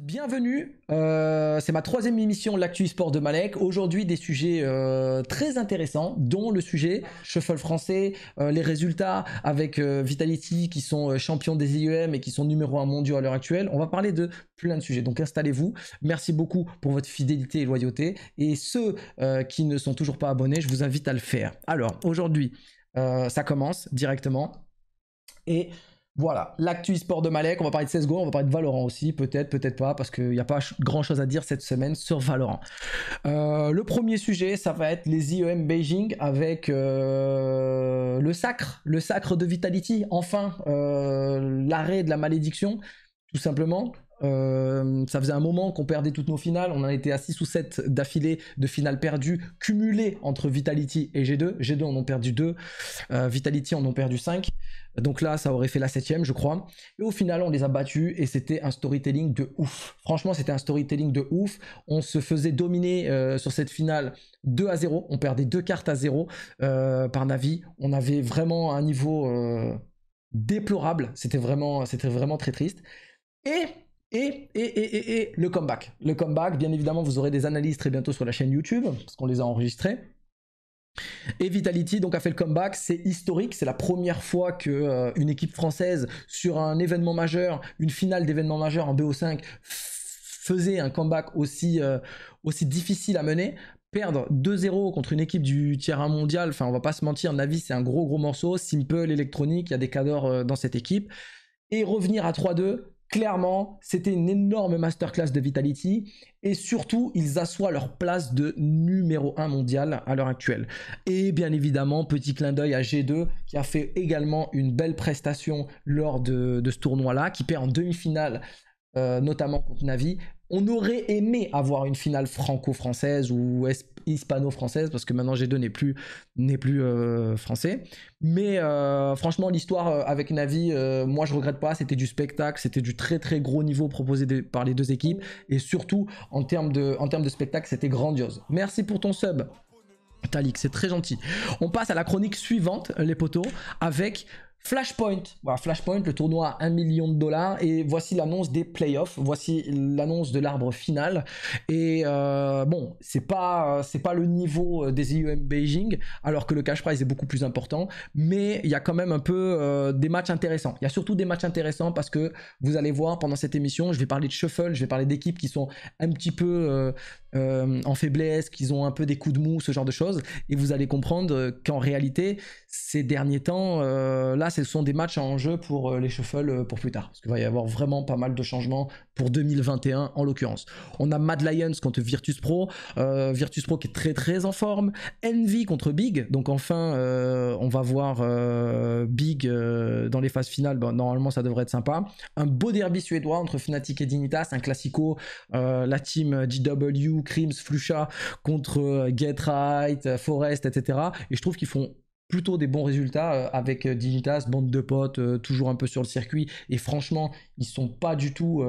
Bienvenue, euh, c'est ma troisième émission L'actu sport de Malek. Aujourd'hui des sujets euh, très intéressants, dont le sujet shuffle français, euh, les résultats avec Vitality qui sont champions des IEM et qui sont numéro un mondiaux à l'heure actuelle. On va parler de plein de sujets, donc installez-vous. Merci beaucoup pour votre fidélité et loyauté. Et ceux qui ne sont toujours pas abonnés, je vous invite à le faire. Alors aujourd'hui, ça commence directement et voilà, l'actu sport de Malek, on va parler de CSGO, on va parler de Valorant aussi, peut-être, peut-être pas, parce qu'il n'y a pas grand-chose à dire cette semaine sur Valorant. Euh, le premier sujet, ça va être les IEM Beijing avec euh, le sacre, le sacre de Vitality, enfin, euh, l'arrêt de la malédiction, tout simplement. Euh, ça faisait un moment qu'on perdait toutes nos finales. On en était à 6 ou 7 d'affilée de finales perdues, cumulées entre Vitality et G2. G2 en ont perdu 2. Euh, Vitality en ont perdu 5. Donc là, ça aurait fait la 7 je crois. Et au final, on les a battus et c'était un storytelling de ouf. Franchement, c'était un storytelling de ouf. On se faisait dominer euh, sur cette finale 2 à 0. On perdait deux cartes à 0 par Navi. On avait vraiment un niveau déplorable. C'était vraiment, c'était vraiment très triste. Et et, le comeback. Le comeback, bien évidemment, vous aurez des analyses très bientôt sur la chaîne YouTube, parce qu'on les a enregistrées. Et Vitality donc a fait le comeback, c'est historique, c'est la première fois que euh, une équipe française sur un événement majeur, une finale d'événement majeur en BO5 faisait un comeback aussi, euh, aussi difficile à mener perdre 2-0 contre une équipe du tiers 1 mondial, enfin on va pas se mentir, Navi c'est un gros gros morceau, Simple, électronique, il y a des cadors euh, dans cette équipe, et revenir à 3-2, clairement, c'était une énorme masterclass de Vitality et surtout, ils assoient leur place de numéro 1 mondial à l'heure actuelle. Et bien évidemment, petit clin d'œil à G2 qui a fait également une belle prestation lors de, ce tournoi-là, qui perd en demi-finale euh, notamment contre Navi, on aurait aimé avoir une finale franco-française ou hispano-française parce que maintenant G2 n'est plus, plus euh, français. Mais euh, franchement, l'histoire euh, avec Navi, moi je regrette pas. C'était du spectacle, c'était du très très gros niveau proposé par les deux équipes et surtout en termes de, en termes de spectacle, c'était grandiose. Merci pour ton sub. Talik, c'est très gentil. On passe à la chronique suivante, les poteaux, avec Flashpoint, voilà Flashpoint, le tournoi à 1 million de dollars et voici l'annonce des playoffs, voici l'annonce de l'arbre final et euh, bon c'est pas c'est pas le niveau euh, des IEM Beijing alors que le cash prize est beaucoup plus important mais il y a quand même un peu euh, des matchs intéressants, il y a surtout des matchs intéressants parce que vous allez voir pendant cette émission je vais parler de shuffle, je vais parler d'équipes qui sont un petit peu en faiblesse, qui ont un peu des coups de mou, ce genre de choses et vous allez comprendre qu'en réalité ces derniers temps là ce sont des matchs en jeu pour euh, les shuffles euh, pour plus tard. Parce qu'il va y avoir vraiment pas mal de changements pour 2021 en l'occurrence. On a Mad Lions contre Virtus Pro, euh, Virtus Pro qui est très très en forme, Envy contre Big, donc enfin on va voir Big dans les phases finales, normalement ça devrait être sympa. Un beau derby suédois entre Fnatic et Dignitas, un classico, la team GW, Crims, Flusha contre Get Right, Forest, etc. Et je trouve qu'ils font plutôt des bons résultats euh, avec euh, Digitas, bande de potes, euh, toujours un peu sur le circuit. Et franchement, ils sont pas du tout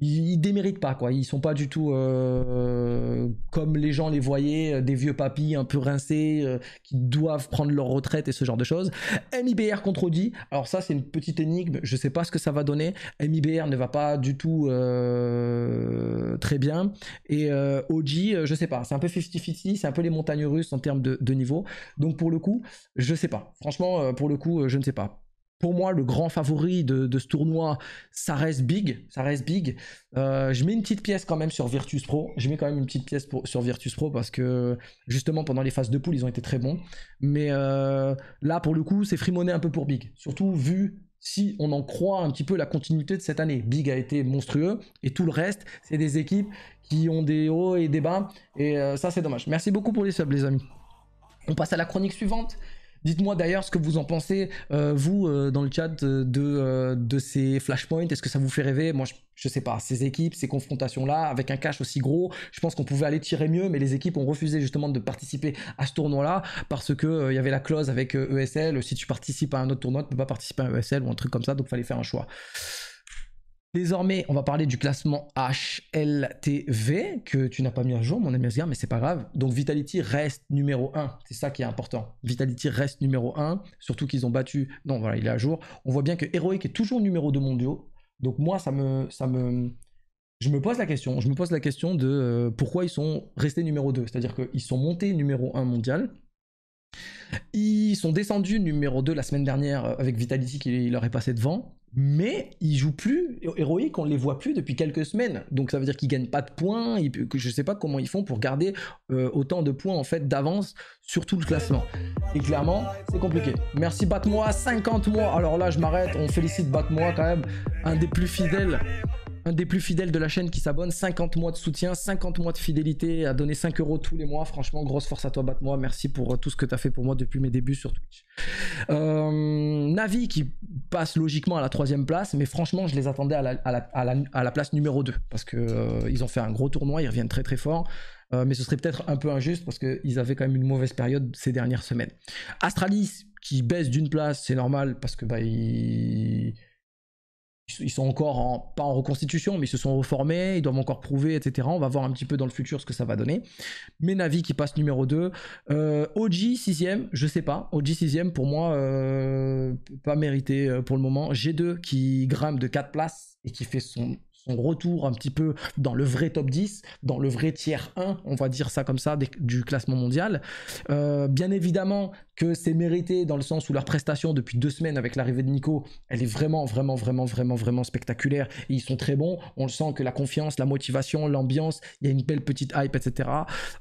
ils, déméritent pas quoi. Ils sont pas du tout euh, comme les gens les voyaient, euh, des vieux papis un peu rincés euh, qui doivent prendre leur retraite et ce genre de choses. MIBR contredit. Alors ça c'est une petite énigme. Je sais pas ce que ça va donner. MIBR ne va pas du tout très bien et OG je sais pas. C'est un peu 50-50. C'est un peu les montagnes russes en termes de, de, niveau. Donc pour le coup je sais pas. Franchement pour le coup je ne sais pas pour moi, le grand favori de, ce tournoi, ça reste big. Ça reste big. Euh, je mets une petite pièce quand même sur Virtus Pro. Je mets quand même une petite pièce sur Virtus Pro parce que justement pendant les phases de poule, ils ont été très bons. Mais euh, là, pour le coup, c'est frimonné un peu pour big. Surtout vu si on en croit un petit peu la continuité de cette année. Big a été monstrueux et tout le reste, c'est des équipes qui ont des hauts et des bas. Et euh, ça, c'est dommage. Merci beaucoup pour les subs, les amis. On passe à la chronique suivante Dites-moi d'ailleurs ce que vous en pensez, euh, vous, euh, dans le chat, euh, de, de ces flashpoints. Est-ce que ça vous fait rêver Moi, je, ne sais pas. Ces équipes, ces confrontations-là, avec un cash aussi gros, je pense qu'on pouvait aller tirer mieux, mais les équipes ont refusé justement de participer à ce tournoi-là parce que il y avait la clause avec ESL. E si tu participes à un autre tournoi, tu ne peux pas participer à un e ESL ou un truc comme ça, donc il fallait faire un choix. Désormais, on va parler du classement HLTV que tu n'as pas mis à jour, mon ami Asgard mais c'est pas grave. Donc Vitality reste numéro 1, c'est ça qui est important. Vitality reste numéro 1, surtout qu'ils ont battu. Non, voilà, il est à jour. On voit bien que Heroic est toujours numéro 2 mondiaux. Donc moi, ça me, ça me, je me pose la question. Je me pose la question de euh, pourquoi ils sont restés numéro 2. C'est-à-dire qu'ils sont montés numéro 1 mondial. Ils sont descendus numéro 2 la semaine dernière avec Vitality qui leur est passé devant mais ils jouent plus héroïques, on les voit plus depuis quelques semaines. Donc ça veut dire qu'ils gagnent pas de points, que je sais pas comment ils font pour garder euh, autant de points en fait d'avance sur tout le classement. Et clairement, c'est compliqué. Merci Batmois, 50 mois. Alors là, je m'arrête, on félicite Batmois quand même, un des plus fidèles un des plus fidèles de la chaîne qui s'abonne, 50 mois de soutien, 50 mois de fidélité, à donner 5 euros tous les mois. Franchement, grosse force à toi, Batmois. Merci pour euh, tout ce que tu as fait pour moi depuis mes débuts sur Twitch. Euh, Navi qui passe logiquement à la troisième place, mais franchement, je les attendais à la, place numéro 2 parce qu'ils euh, ont fait un gros tournoi, ils reviennent très très fort. mais ce serait peut-être un peu injuste parce qu'ils avaient quand même une mauvaise période ces dernières semaines. Astralis qui baisse d'une place, c'est normal parce que bah, ils ils sont encore pas en reconstitution, mais ils se sont reformés, ils doivent encore prouver, etc. On va voir un petit peu dans le futur ce que ça va donner. Mais qui passe numéro 2. OG 6ème, je sais pas. OG 6ème pour moi, euh, pas mérité euh, pour le moment. G2 qui grimpe de 4 places et qui fait son, retour un petit peu dans le vrai top 10, dans le vrai tiers 1, on va dire ça comme ça, du classement mondial. Euh, bien évidemment, que c'est mérité dans le sens où leur prestation depuis deux semaines avec l'arrivée de Nico, elle est vraiment, vraiment, vraiment, vraiment, vraiment spectaculaire. Et ils sont très bons. On le sent que la confiance, la motivation, l'ambiance, il y a une belle petite hype, etc.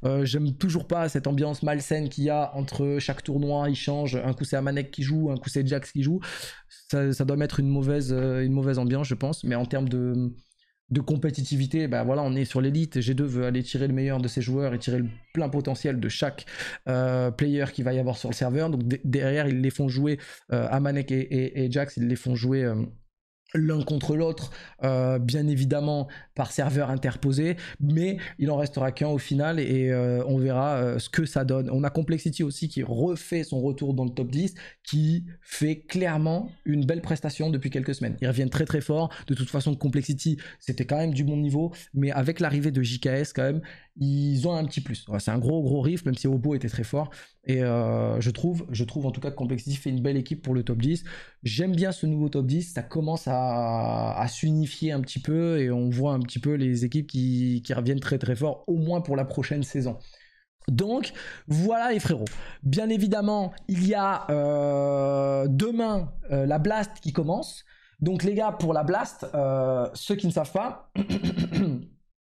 Euh, j'aime toujours pas cette ambiance malsaine qu'il y a entre chaque tournoi. Il change. Un coup c'est Amanek qui joue, un coup c'est Jax qui joue. Ça, doit mettre une mauvaise, euh, une mauvaise ambiance, je pense. Mais en termes de de compétitivité, ben voilà, on est sur l'élite. G2 veut aller tirer le meilleur de ses joueurs et tirer le plein potentiel de chaque euh, player qui va y avoir sur le serveur. Donc derrière, ils les font jouer euh, Amanek et, Jax, ils les font jouer. Euh, l'un contre l'autre, euh, bien évidemment par serveur interposé, mais il en restera qu'un au final et euh, on verra euh, ce que ça donne. On a Complexity aussi qui refait son retour dans le top 10, qui fait clairement une belle prestation depuis quelques semaines. Ils reviennent très très fort, de toute façon Complexity c'était quand même du bon niveau, mais avec l'arrivée de JKS quand même, ils ont un petit plus. c'est un gros gros riff, même si Obo était très fort. Et euh, je trouve, je trouve en tout cas que Complexity fait une belle équipe pour le top 10. J'aime bien ce nouveau top 10, ça commence à, s'unifier un petit peu et on voit un petit peu les équipes qui, reviennent très très fort, au moins pour la prochaine saison. Donc voilà les frérots. Bien évidemment, il y a euh, demain euh, la blast qui commence. Donc les gars, pour la blast, ceux qui ne savent pas,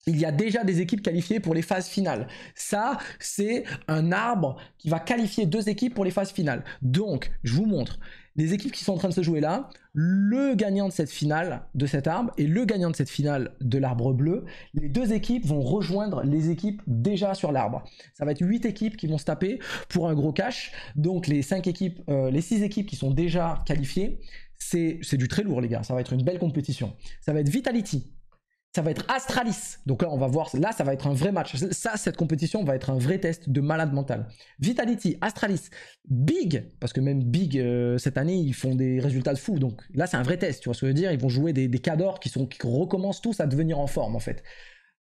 il y a déjà des équipes qualifiées pour les phases finales. Ça, c'est un arbre qui va qualifier deux équipes pour les phases finales. Donc, je vous montre les équipes qui sont en train de se jouer là, le gagnant de cette finale de cet arbre et le gagnant de cette finale de l'arbre bleu, les deux équipes vont rejoindre les équipes déjà sur l'arbre. Ça va être huit équipes qui vont se taper pour un gros cash. Donc les cinq équipes, euh, les six équipes qui sont déjà qualifiées, c'est du très lourd les gars, ça va être une belle compétition. Ça va être Vitality, ça va être Astralis. Donc là, on va voir, là, ça va être un vrai match. Ça, cette compétition va être un vrai test de malade mental. Vitality, Astralis, Big, parce que même Big, euh, cette année, ils font des résultats de fou. Donc là, c'est un vrai test, tu vois ce que je veux dire Ils vont jouer des, des cadors qui, sont, qui recommencent tous à devenir en forme, en fait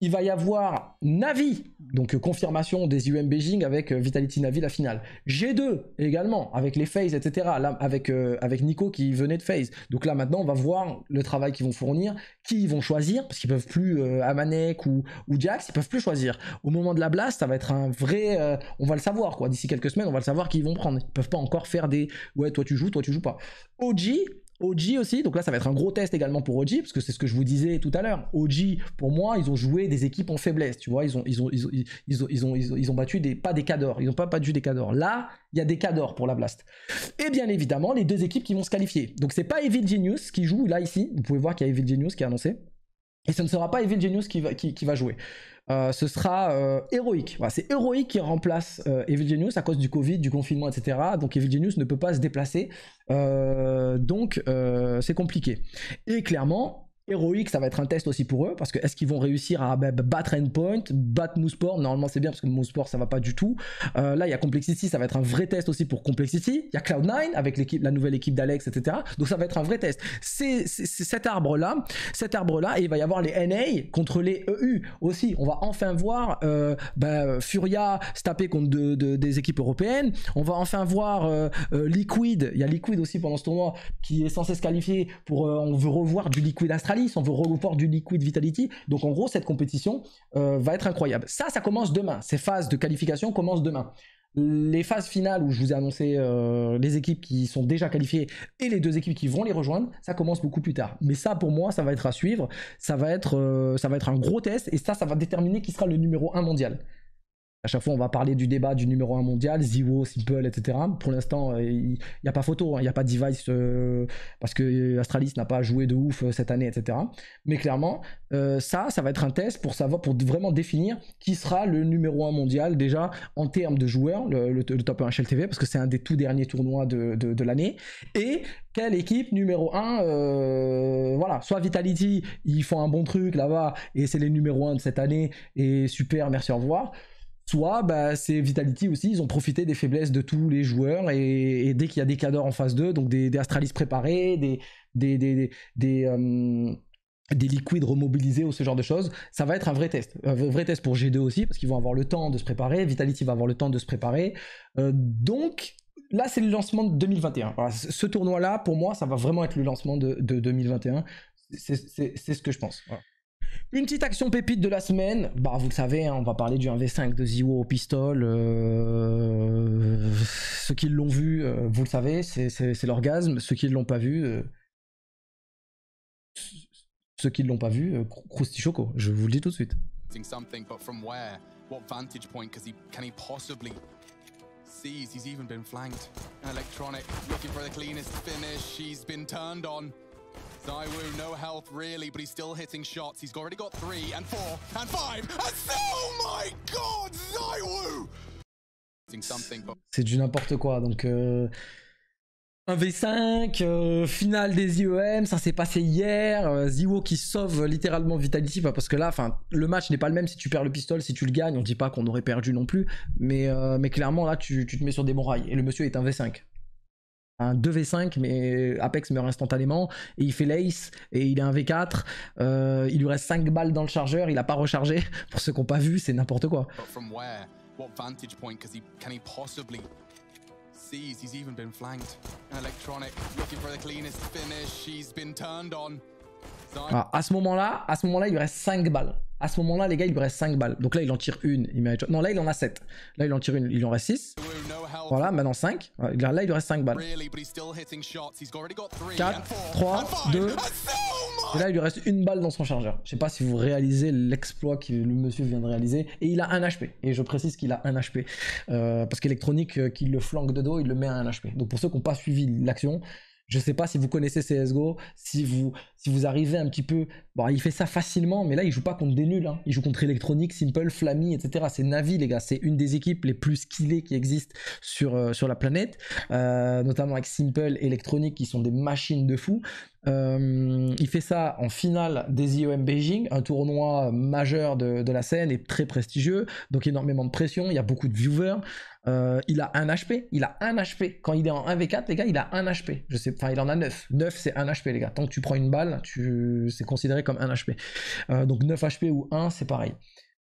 il va y avoir Navi, donc euh, confirmation des UM Beijing avec euh, Vitality Navi la finale. G2 également, avec les phases, etc. avec, euh, avec Nico qui venait de phase. Donc là maintenant, on va voir le travail qu'ils vont fournir, qui ils vont choisir, parce qu'ils peuvent plus Amanek ou, ou Jax, ils peuvent plus choisir. Au moment de la blast, ça va être un vrai. on va le savoir quoi. D'ici quelques semaines, on va le savoir qui ils vont prendre. Ils peuvent pas encore faire des ouais, toi tu joues, toi tu joues pas. OG, OG aussi, donc là ça va être un gros test également pour OG, parce que c'est ce que je vous disais tout à l'heure. OG, pour moi, ils ont joué des équipes en faiblesse, tu vois, ils ont, ils ont, ils ont, ils ont, ils ont, battu des, pas des cadors, ils n'ont pas battu des cadors. Là, il y a des cadors pour la Blast. Et bien évidemment, les deux équipes qui vont se qualifier. Donc c'est pas Evil Genius qui joue là ici, vous pouvez voir qu'il y a Evil Genius qui est annoncé, et ce ne sera pas Evil Genius qui va, qui va jouer. Euh, ce sera euh, héroïque. c'est héroïque qui remplace euh, Evil Genius à cause du Covid, du confinement, etc. Donc Evil Genius ne peut pas se déplacer. donc c'est compliqué. Et clairement, héroïque, ça va être un test aussi pour eux, parce que est-ce qu'ils vont réussir à bah, battre Endpoint, battre Mooseport Normalement, c'est bien parce que Mooseport, ça va pas du tout. Euh, là, il y a Complexity, ça va être un vrai test aussi pour Complexity. Il y a Cloud9 avec l'équipe, la nouvelle équipe d'Alex, etc. Donc, ça va être un vrai test. C'est cet arbre-là, cet arbre-là, et il va y avoir les NA contre les EU aussi. On va enfin voir euh, bah, Furia se taper contre des équipes européennes. On va enfin voir euh, Liquid. Il y a Liquid aussi pendant ce tournoi qui est censé se qualifier pour. on veut revoir du Liquid Astral on veut regrouper du Liquid Vitality. Donc en gros, cette compétition euh, va être incroyable. Ça, ça commence demain. Ces phases de qualification commencent demain. Les phases finales où je vous ai annoncé euh, les équipes qui sont déjà qualifiées et les deux équipes qui vont les rejoindre, ça commence beaucoup plus tard. Mais ça, pour moi, ça va être à suivre. Ça va être, euh, ça va être un gros test et ça, ça va déterminer qui sera le numéro 1 mondial à chaque fois, on va parler du débat du numéro 1 mondial, Zero, Simple, etc. Pour l'instant, euh, il n'y a pas photo, il hein, n'y a pas device euh, parce que euh, Astralis n'a pas joué de ouf cette année, etc. Mais clairement, ça, ça va être un test pour savoir, pour vraiment définir qui sera le numéro 1 mondial déjà en termes de joueurs, le, top 1 HLTV, parce que c'est un des tout derniers tournois de, de l'année. Et quelle équipe numéro 1 Voilà, soit Vitality, ils font un bon truc là-bas et c'est les numéro 1 de cette année et super, merci, au revoir. Soit bah, c'est Vitality aussi, ils ont profité des faiblesses de tous les joueurs et, dès qu'il y a des cadors en face d'eux, donc des, Astralis préparés, des, euh, des, liquides remobilisés ou ce genre de choses, ça va être un vrai test. Un vrai test pour G2 aussi, parce qu'ils vont avoir le temps de se préparer, Vitality va avoir le temps de se préparer. Euh, donc là, c'est le lancement de 2021. ce tournoi-là, pour moi, ça va vraiment être le lancement de, 2021. C'est ce que je pense. Une petite action pépite de la semaine. Bah, vous le savez, hein, on va parler du 1v5 de ziwo au pistol. Euh, ceux qui l'ont vu, euh, vous le savez, c'est l'orgasme. Ceux qui ne l'ont pas vu, euh, ceux qui ne l'ont pas vu, Choco, je vous le dis tout de suite. point cleanest no health really, but he's still hitting shots. He's already got and and 5... oh my god, C'est du n'importe quoi, donc... Euh... 1v5, euh, finale des IEM, ça s'est passé hier, euh, Ziwo qui sauve littéralement Vitality, bah, parce que là, enfin, le match n'est pas le même si tu perds le pistolet, si tu le gagnes, on dit pas qu'on aurait perdu non plus, mais, euh, mais clairement là, tu, tu, te mets sur des bons rails, et le monsieur est un v 5 un 2v5 mais Apex meurt instantanément et il fait l'ace et il est un v4 euh, il lui reste 5 balles dans le chargeur il a pas rechargé pour ceux qui n'ont pas vu c'est n'importe quoi à ce moment là à ce moment là il lui reste 5 balles à ce moment-là, les gars, il lui reste 5 balles. Donc là, il en tire une. Non, là, il en a 7. Là, il en tire une. Il en reste 6. Voilà, maintenant 5. Là, il lui reste 5 balles. 4, 3, 2. Et là, il lui reste une balle dans son chargeur. Je sais pas si vous réalisez l'exploit que le monsieur vient de réaliser. Et il a 1 HP. Et je précise qu'il a 1 HP. Euh, parce qu'électronique, euh, qui le flanque de dos, il le met à 1 HP. Donc pour ceux qui n'ont pas suivi l'action, je sais pas si vous connaissez CSGO, si vous, si vous arrivez un petit peu. Bon, il fait ça facilement, mais là, il joue pas contre des nuls. Hein. Il joue contre Electronic, Simple, Flammy, etc. C'est Navi, les gars. C'est une des équipes les plus skillées qui existent sur, euh, sur la planète. Euh, notamment avec Simple, Electronic, qui sont des machines de fou. Euh, il fait ça en finale des IOM Beijing, un tournoi majeur de, de la scène et très prestigieux, donc énormément de pression, il y a beaucoup de viewers. Euh, il a un HP, il a un HP. Quand il est en 1v4, les gars, il a un HP. Je sais, enfin, il en a 9. 9, c'est un HP, les gars. Tant que tu prends une balle, tu... c'est considéré comme un HP. Euh, donc 9 HP ou 1, c'est pareil.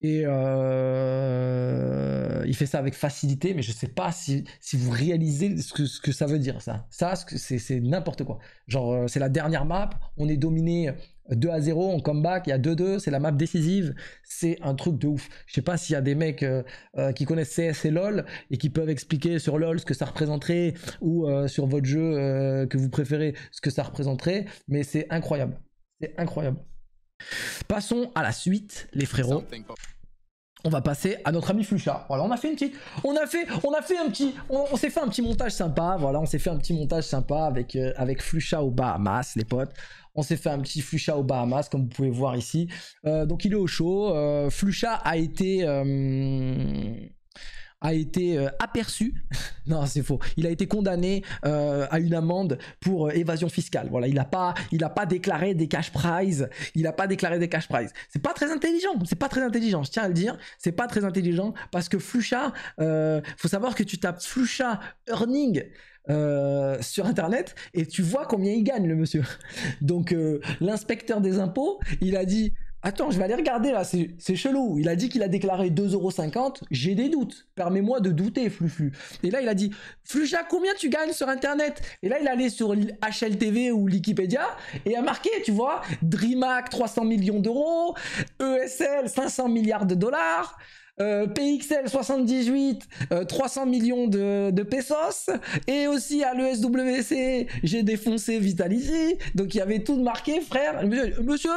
Et euh, il fait ça avec facilité, mais je sais pas si, si vous réalisez ce que, ce que, ça veut dire, ça. Ça, c'est n'importe quoi. Genre, euh, c'est la dernière map, on est dominé 2 à 0, on comeback, il y a 2-2, c'est la map décisive, c'est un truc de ouf. Je sais pas s'il y a des mecs euh, qui connaissent CS et LoL et qui peuvent expliquer sur LoL ce que ça représenterait ou sur votre jeu que vous préférez ce que ça représenterait, mais c'est incroyable. C'est incroyable. Passons à la suite, les frérots on va passer à notre ami Flucha. Voilà, on a fait une petite, on a fait, on a fait un petit, on, s'est fait un petit montage sympa. Voilà, on s'est fait un petit montage sympa avec euh, avec Flucha au Bahamas, les potes. On s'est fait un petit Flucha au Bahamas, comme vous pouvez voir ici. Euh, donc il est au chaud. Euh, Flucha a été a été euh, aperçu, non c'est faux, il a été condamné euh, à une amende pour euh, évasion fiscale. Voilà, il n'a pas, il n'a pas déclaré des cash prizes, il n'a pas déclaré des cash prizes. C'est pas très intelligent, c'est pas très intelligent, je tiens à le dire, c'est pas très intelligent parce que Flucha, faut savoir que tu tapes Flucha earning. sur internet et tu vois combien il gagne le monsieur. Donc l'inspecteur des impôts, il a dit Attends, je vais aller regarder là, c'est chelou. Il a dit qu'il a déclaré 2,50€. J'ai des doutes. Permets-moi de douter, Fluflu. Et là, il a dit Fluja, combien tu gagnes sur Internet Et là, il est allé sur HLTV ou Wikipédia et a marqué, tu vois, DreamHack 300 millions d'euros, ESL 500 milliards de dollars. Euh, PXL 78, 300 millions de, pesos, et aussi à l'ESWC, j'ai défoncé Vitality, donc il y avait tout marqué, frère. monsieur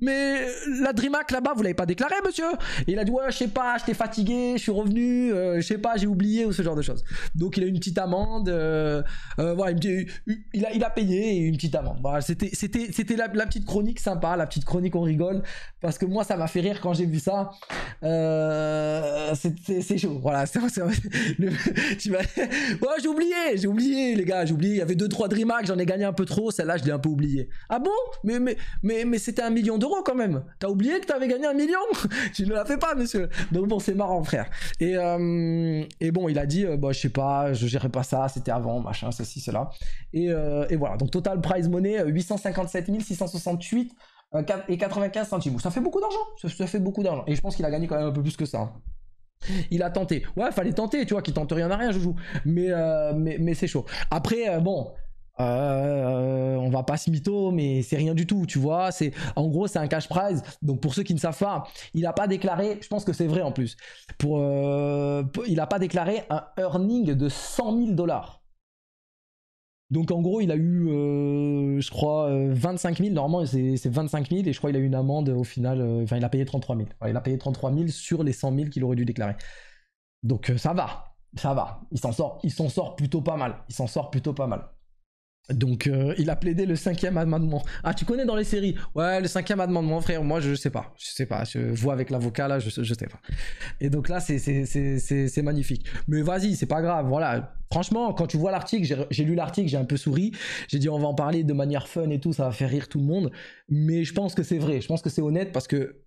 mais euh, la DreamHack là-bas, vous l'avez pas déclaré, monsieur il a dit Ouais, je sais pas, j'étais fatigué, je suis revenu, euh, je sais pas, j'ai oublié, ou ce genre de choses. Donc il a une petite amende. Euh, voilà, il, il, a, il a payé une petite amende. c'était la, petite chronique sympa, la petite chronique, on rigole. Parce que moi, ça m'a fait rire quand j'ai vu ça. c'est chaud, j'ai oublié, j'ai oublié, les gars, j'ai oublié. Il y avait 2-3 DreamHack, j'en ai gagné un peu trop, celle-là, je l'ai un peu oublié. Ah bon Mais, mais, mais, mais c'était un million d'euros quand même. T'as oublié que t'avais gagné un million Tu ne la fais pas, monsieur. Donc bon, c'est marrant, frère. Et, euh, et bon, il a dit, euh, bah, je sais pas, je gérerai pas ça, c'était avant, machin, ceci, cela. Et, euh, et voilà. Donc total prize money 857 668 et 95 centimes. Ça fait beaucoup d'argent. Ça, fait beaucoup d'argent. Et je pense qu'il a gagné quand même un peu plus que ça. Hein. Il a tenté. Ouais, fallait tenter, tu vois, qui tente rien à rien, Joujou. Mais, mais, mais c'est chaud. Après, bon, euh, on va pas se mytho, mais c'est rien du tout, tu vois. C'est en gros c'est un cash prize. Donc pour ceux qui ne savent pas, il n'a pas déclaré. Je pense que c'est vrai en plus. Pour, euh, il n'a pas déclaré un earning de 100 000 dollars. Donc en gros, il a eu, euh, je crois, 25 000. Normalement, c'est 25 000 et je crois qu'il a eu une amende au final. enfin, il a payé 33 000. il a payé 33 000 sur les 100 000 qu'il aurait dû déclarer. Donc ça va, ça va. Il s'en sort, il s'en sort plutôt pas mal. Il s'en sort plutôt pas mal. Donc euh, il a plaidé le cinquième amendement. Ah tu connais dans les séries Ouais le cinquième amendement frère, moi je sais pas, je sais pas, je vois avec l'avocat là, je, sais pas. Et donc là c'est magnifique. Mais vas-y c'est pas grave, voilà. Franchement quand tu vois l'article, j'ai lu l'article, j'ai un peu souri, j'ai dit on va en parler de manière fun et tout, ça va faire rire tout le monde. Mais je pense que c'est vrai, je pense que c'est honnête parce que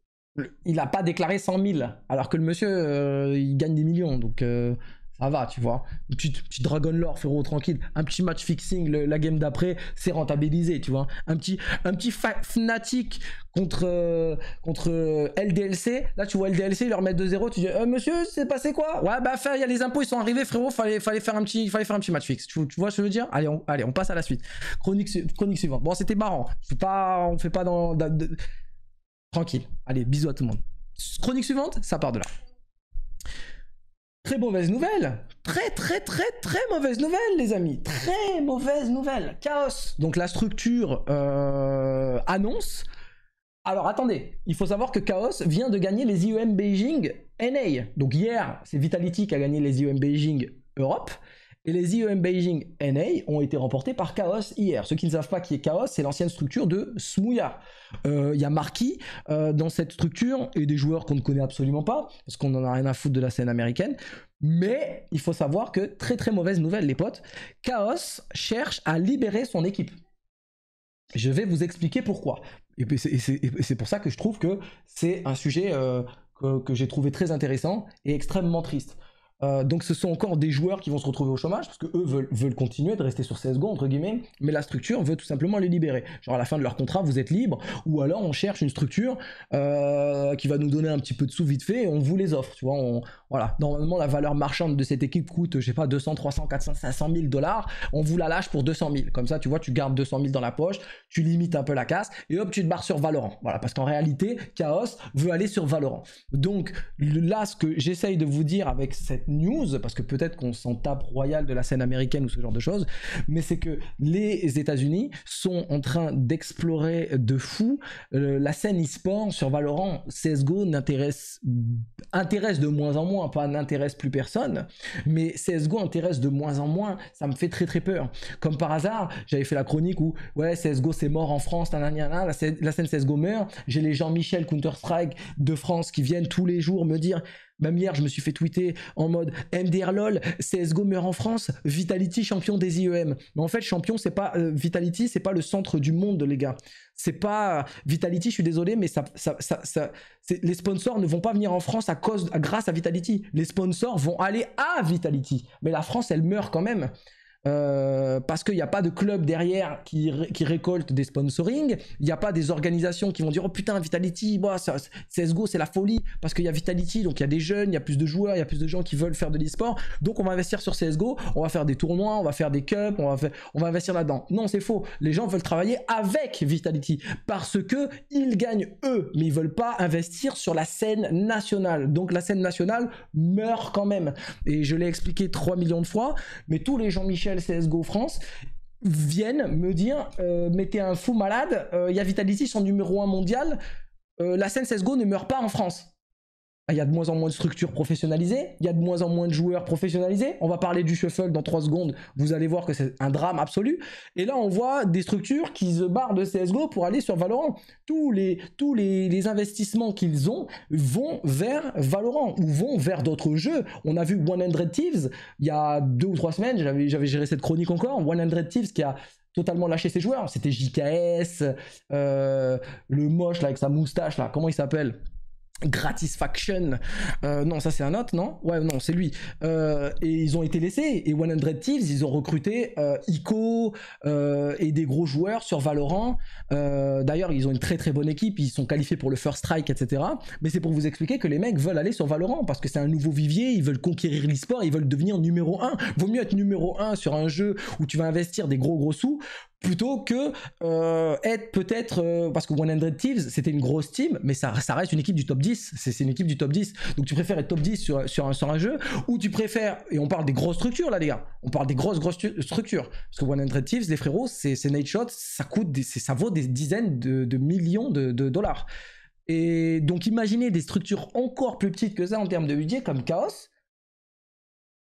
il n'a pas déclaré 100 000 alors que le monsieur euh, il gagne des millions donc... Euh, ça va, tu vois. Petite, petit Dragon frérot, tranquille. Un petit match fixing, la game d'après, c'est rentabilisé, tu vois. Un petit, un petit Fnatic contre, euh, contre euh, LDLC. Là, tu vois LDLC, ils leur mettent 2-0. Tu dis, euh, monsieur, c'est passé quoi Ouais, bah, il y a les impôts, ils sont arrivés, frérot. Fallait, fallait, faire, un petit, fallait faire un petit match fixe. Tu, vois ce que je veux dire allez on, allez, on passe à la suite. Chronique, chronique suivante. Bon, c'était marrant. Je pas, on fait pas dans. Tranquille. Allez, bisous à tout le monde. Chronique suivante, ça part de là. Très mauvaise nouvelle Très très très très mauvaise nouvelle les amis Très mauvaise nouvelle Chaos Donc la structure euh, annonce... Alors attendez, il faut savoir que Chaos vient de gagner les IEM Beijing NA. Donc hier, c'est Vitality qui a gagné les IEM Beijing Europe. Et les IEM Beijing NA ont été remportés par Chaos hier. Ceux qui ne savent pas qui est Chaos, c'est l'ancienne structure de Smouya. Il euh, y a Marquis euh, dans cette structure et des joueurs qu'on ne connaît absolument pas, parce qu'on n'en a rien à foutre de la scène américaine. Mais il faut savoir que, très très mauvaise nouvelle les potes, Chaos cherche à libérer son équipe. Je vais vous expliquer pourquoi. Et c'est pour ça que je trouve que c'est un sujet euh, que j'ai trouvé très intéressant et extrêmement triste. Euh, donc ce sont encore des joueurs qui vont se retrouver au chômage parce que eux veulent, continuer de rester sur CSGO entre guillemets, mais la structure veut tout simplement les libérer. Genre à la fin de leur contrat, vous êtes libre, ou alors on cherche une structure euh, qui va nous donner un petit peu de sous vite fait et on vous les offre. Tu vois, on, voilà. Normalement la valeur marchande de cette équipe coûte, je sais pas, 200, 300, 400, 500 000 dollars. On vous la lâche pour 200 000. Comme ça, tu vois, tu gardes 200 000 dans la poche, tu limites un peu la casse et hop, tu te barres sur Valorant. Voilà, parce qu'en réalité, Chaos veut aller sur Valorant. Donc là, ce que j'essaye de vous dire avec cette news, parce que peut-être qu'on s'en tape royal de la scène américaine ou ce genre de choses, mais c'est que les États-Unis sont en train d'explorer de fou euh, la scène e-sport sur Valorant. CSGO n'intéresse intéresse de moins en moins, pas n'intéresse plus personne, mais CSGO intéresse de moins en moins. Ça me fait très très peur. Comme par hasard, j'avais fait la chronique où ouais CSGO c'est mort en France, la, scène, la scène CSGO meurt. J'ai les Jean-Michel Counter Strike de France qui viennent tous les jours me dire même hier, je me suis fait tweeter en mode MDR LOL, CSGO meurt en France, Vitality champion des IEM. Mais en fait, champion, c'est pas euh, Vitality, c'est pas le centre du monde, les gars. C'est pas euh, Vitality, je suis désolé, mais ça, ça, les sponsors ne vont pas venir en France à cause, grâce à Vitality. Les sponsors vont aller à Vitality. Mais la France, elle meurt quand même. Euh, parce qu'il n'y a pas de club derrière qui, récolte des sponsoring, il n'y a pas des organisations qui vont dire oh putain Vitality, bah, CSGO c'est la folie, parce qu'il y a Vitality, donc il y a des jeunes, il y a plus de joueurs, il y a plus de gens qui veulent faire de l'e-sport, donc on va investir sur CSGO, on va faire des tournois, on va faire des cups, on va, on va investir là-dedans. Non c'est faux, les gens veulent travailler avec Vitality, parce que ils gagnent eux, mais ils veulent pas investir sur la scène nationale, donc la scène nationale meurt quand même, et je l'ai expliqué 3 millions de fois, mais tous les gens michel CSGO France viennent me dire euh, mettez un fou malade, euh, il y a Vitality, son numéro 1 mondial, euh, la scène CSGO ne meurt pas en France. Ah, il y a de moins en moins de structures professionnalisées, il y a de moins en moins de joueurs professionnalisés. On va parler du shuffle dans 3 secondes, vous allez voir que c'est un drame absolu. Et là, on voit des structures qui se barrent de CSGO pour aller sur Valorant. Tous les, tous les, investissements qu'ils ont vont vers Valorant ou vont vers d'autres jeux. On a vu 100 Thieves il y a deux ou trois semaines, j'avais géré cette chronique encore. 100 Thieves qui a totalement lâché ses joueurs. C'était JKS, euh, le moche là avec sa moustache là, comment il s'appelle Gratisfaction, euh, non ça c'est un autre, non Ouais non c'est lui. Euh, et ils ont été laissés, et 100 Thieves, ils ont recruté euh, Ico et des gros joueurs sur Valorant. D'ailleurs ils ont une très très bonne équipe, ils sont qualifiés pour le First Strike, etc. Mais c'est pour vous expliquer que les mecs veulent aller sur Valorant, parce que c'est un nouveau vivier, ils veulent conquérir le ils veulent devenir numéro 1. Vaut mieux être numéro 1 sur un jeu où tu vas investir des gros gros sous, plutôt que euh, être peut-être euh, parce que 100 Thieves c'était une grosse team mais ça, ça reste une équipe du top 10 c'est une équipe du top 10 donc tu préfères être top 10 sur, sur, un, sur un jeu ou tu préfères et on parle des grosses structures là les gars on parle des grosses grosses structures parce que 100 Thieves les frérots c'est Night Shot ça coûte des, ça vaut des dizaines de, millions de, de dollars et donc imaginez des structures encore plus petites que ça en termes de budget comme Chaos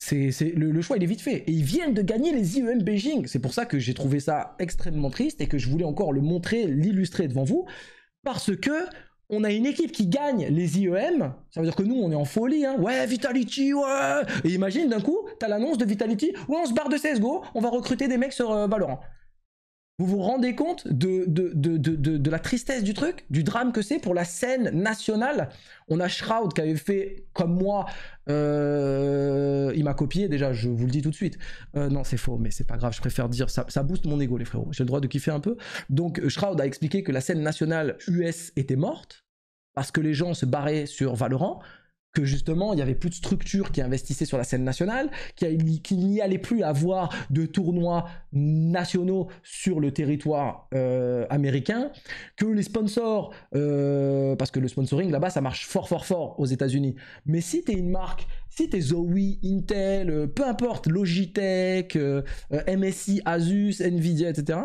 c'est, le, choix, il est vite fait. Et ils viennent de gagner les IEM Beijing. C'est pour ça que j'ai trouvé ça extrêmement triste et que je voulais encore le montrer, l'illustrer devant vous. Parce que on a une équipe qui gagne les IEM. Ça veut dire que nous, on est en folie. Hein. Ouais, Vitality, ouais. Et imagine d'un coup, t'as l'annonce de Vitality. Ouais, on se barre de CSGO, on va recruter des mecs sur euh, Valorant. Vous vous rendez compte de, de, la tristesse du truc, du drame que c'est pour la scène nationale On a Shroud qui avait fait, comme moi, euh, il m'a copié déjà, je vous le dis tout de suite. Euh, non, c'est faux, mais c'est pas grave, je préfère dire, ça, ça booste mon ego, les frérots. J'ai le droit de kiffer un peu. Donc, Shroud a expliqué que la scène nationale US était morte parce que les gens se barraient sur Valorant, que justement il y avait plus de structures qui investissaient sur la scène nationale, qu'il n'y allait plus avoir de tournois nationaux sur le territoire euh, américain, que les sponsors, euh, parce que le sponsoring là-bas ça marche fort fort fort aux États-Unis, mais si tu es une marque, si tu es Zoe, Intel, euh, peu importe, Logitech, MSI, Asus, Nvidia, etc.,